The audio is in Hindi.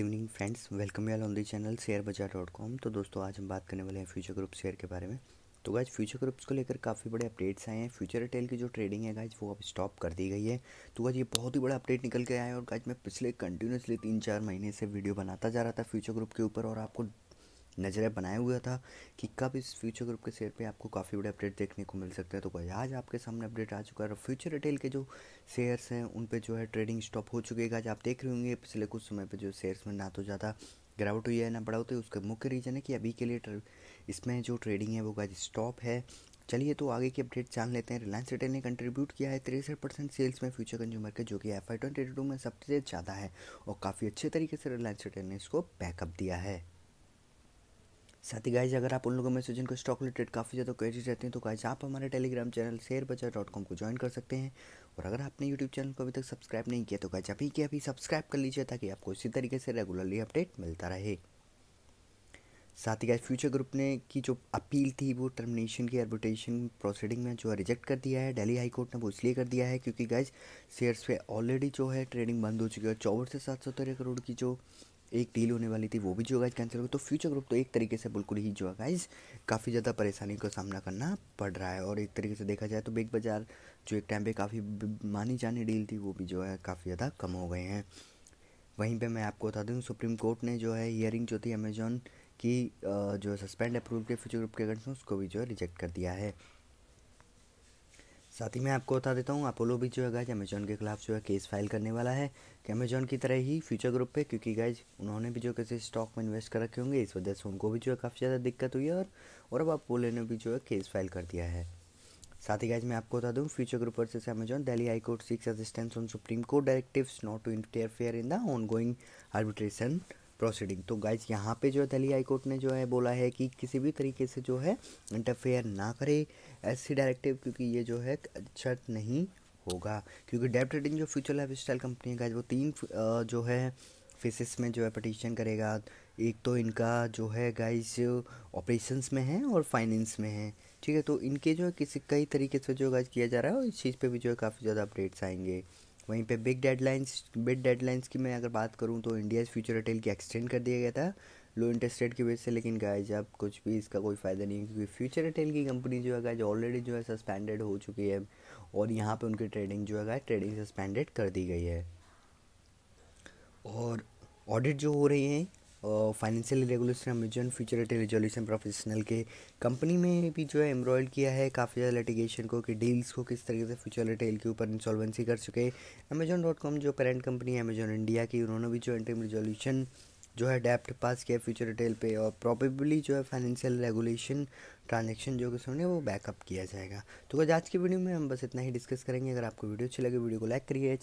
evening friends welcome y'all on the channel share Bazaar dot com तो दोस्तों आज हम बात करने वाले हैं फ्यूचर ग्रुप शेयर के बारे में तो गाइज फ्यूचर ग्रुप्स को लेकर काफ़ी बड़े अपडेट्स आए हैं फ्यूचर रिटेल की जो ट्रेडिंग है गाइज वो अब स्टॉप कर दी गई है तो गाइज ये बहुत ही बड़ा अपडेट निकल के आया है और गाइज मैं पिछले कंटिन्यूसली तीन चार महीने से वीडियो बनाता जा रहा था फ्यूचर ग्रुप के ऊपर और आपको नजरें बनाया हुआ था कि कब इस फ्यूचर ग्रुप के शेयर पे आपको काफ़ी बड़े अपडेट देखने को मिल सकते हैं तो भाई आज आपके सामने अपडेट आ चुका है और फ्यूचर रिटेल के जो शेयर्स हैं उन पर जो है ट्रेडिंग स्टॉप हो चुके आज आप देख रहे होंगे पिछले कुछ समय पर जो शेयर्स में ना तो ज़्यादा गिरावट हुई है ना बढ़ावट है उसका मुख्य रीज़न है कि अभी के लिए इसमें जो ट्रेडिंग है वो गाज स्टॉप है चलिए तो आगे की अपडेट जान लेते हैं रिलायंस रिटेल ने कंट्रीब्यूट किया है तिरसठ परसेंट सेल्स में फ्यूचर कंज्यूमर के जो कि एफ आई ट्वेंटी टू में सबसे ज़्यादा है और काफ़ी अच्छे तरीके से रिलायंस रिटेल ने इसको बैकअप दिया है साथ ही गाइज अगर आप उन लोगों में से जिनको स्टॉक रिलेटेड काफ़ी ज़्यादा क्वेरीज रहती हैं तो गाइज आप हमारे Telegram channel share Bazar dot com को ज्वाइन कर सकते हैं और अगर आपने यूट्यूब चैनल को अभी तक सब्सक्राइब नहीं किया तो गाइज अभी के अभी सब्सक्राइब कर लीजिए ताकि आपको इसी तरीके से रेगुलरली अपडेट मिलता रहे साथ ही गाइज फ्यूचर ग्रुप ने की जो अपील थी वो टर्मिनेशन की एडवर्टेशन प्रोसीडिंग में जो है रिजेक्ट कर दिया है दिल्ली हाई कोर्ट ने वो इसलिए कर दिया है क्योंकि गाइज शेयर्स पे ऑलरेडी जो है ट्रेडिंग बंद हो चुकी है चौबीस से सात सौ तेरह करोड़ की जो एक डील होने वाली थी वो भी जो गाइज कैंसिल हो तो फ्यूचर ग्रुप तो एक तरीके से बिल्कुल ही जो है गाइज काफ़ी ज़्यादा परेशानी का सामना करना पड़ रहा है और एक तरीके से देखा जाए तो बिग बाज़ार जो एक टाइम पे काफ़ी मानी जानी डील थी वो भी जो है काफ़ी ज़्यादा कम हो गए हैं वहीं पे मैं आपको बता दूँ सुप्रीम कोर्ट ने जो है हियरिंग जो थी अमेजोन की जो सस्पेंड अप्रूवल के फ्यूचर ग्रुप के अगेंस्ट उसको भी जो है रिजेक्ट कर दिया है साथ ही मैं आपको बता देता हूँ अपोलो भी जो है गाइज अमेजोन के खिलाफ जो है केस फाइल करने वाला है कि अमेजोन की तरह ही फ्यूचर ग्रुप पे क्योंकि गाइज उन्होंने भी जो किसी स्टॉक में इन्वेस्ट कर रखे होंगे इस वजह से उनको भी जो है काफ़ी ज़्यादा दिक्कत हुई है और और अब अपोलो ने भी जो है केस फाइल कर दिया है साथ ही गाइज मैं आपको बता दूँ Future Group versus Amazon Delhi High Court seeks assistance on Supreme Court directives not to interfere in the ongoing arbitration proceeding तो गाइज यहाँ पे जो है दिल्ली हाईकोर्ट ने जो है बोला है कि किसी भी तरीके से जो है इंटरफेयर ना करे ऐसी डायरेक्टिव क्योंकि ये जो है अच्छा नहीं होगा क्योंकि डेप ट्रेडिंग जो फ्यूचर लाइफ स्टाइल कंपनी है गाइज वो तीन जो है फेसिस में जो है पटिशन करेगा एक तो इनका जो है गाइज ऑपरेशंस में है और फाइनेंस में है ठीक है तो इनके जो है किसी कई तरीके से जो गाइज किया जा रहा है और इस चीज़ पे भी जो है काफ़ी ज़्यादा अपडेट्स आएंगे वहीं पे बिग डेडलाइंस बिग डेडलाइंस की मैं अगर बात करूँ तो इंडियाज़ फ्यूचर रिटेल की एक्सटेंड कर दिया गया था लो इंटरेस्ट रेट की वजह से लेकिन गाइज अब कुछ भी इसका कोई फ़ायदा नहीं है क्योंकि फ्यूचर रिटेल की कंपनी जो है गाइज ऑलरेडी जो है सस्पेंडेड हो चुकी है और यहाँ पे उनकी ट्रेडिंग जो है गाइज ट्रेडिंग सस्पेंडेड कर दी गई है और ऑडिट जो हो रही है financial regulation Amazon Future resolution professional के कंपनी में भी जो है एम्ब्रॉयड किया है काफ़ी ज़्यादा लिटिगेशन को कि डील्स को किस तरीके से फ्यूचर रिटेल के ऊपर इंसॉल्वेंसी कर चुके अमेजोन डॉट कॉम जो पेरेंट कंपनी है अमेजोन इंडिया की उन्होंने भी जो इंटरम रेजोल्यूशन जो है डेप्ट पास किया फ्यूचर रिटेल पे और प्रॉबेबली जो है फाइनेंशियल रेगुलेशन ट्रांजेक्शन जो कि सुनने वो बैकअप किया जाएगा तो आज की वीडियो में हम बस इतना ही डिस्कस करेंगे अगर आपको वीडियो अच्छी लगे वीडियो को लाइक करिए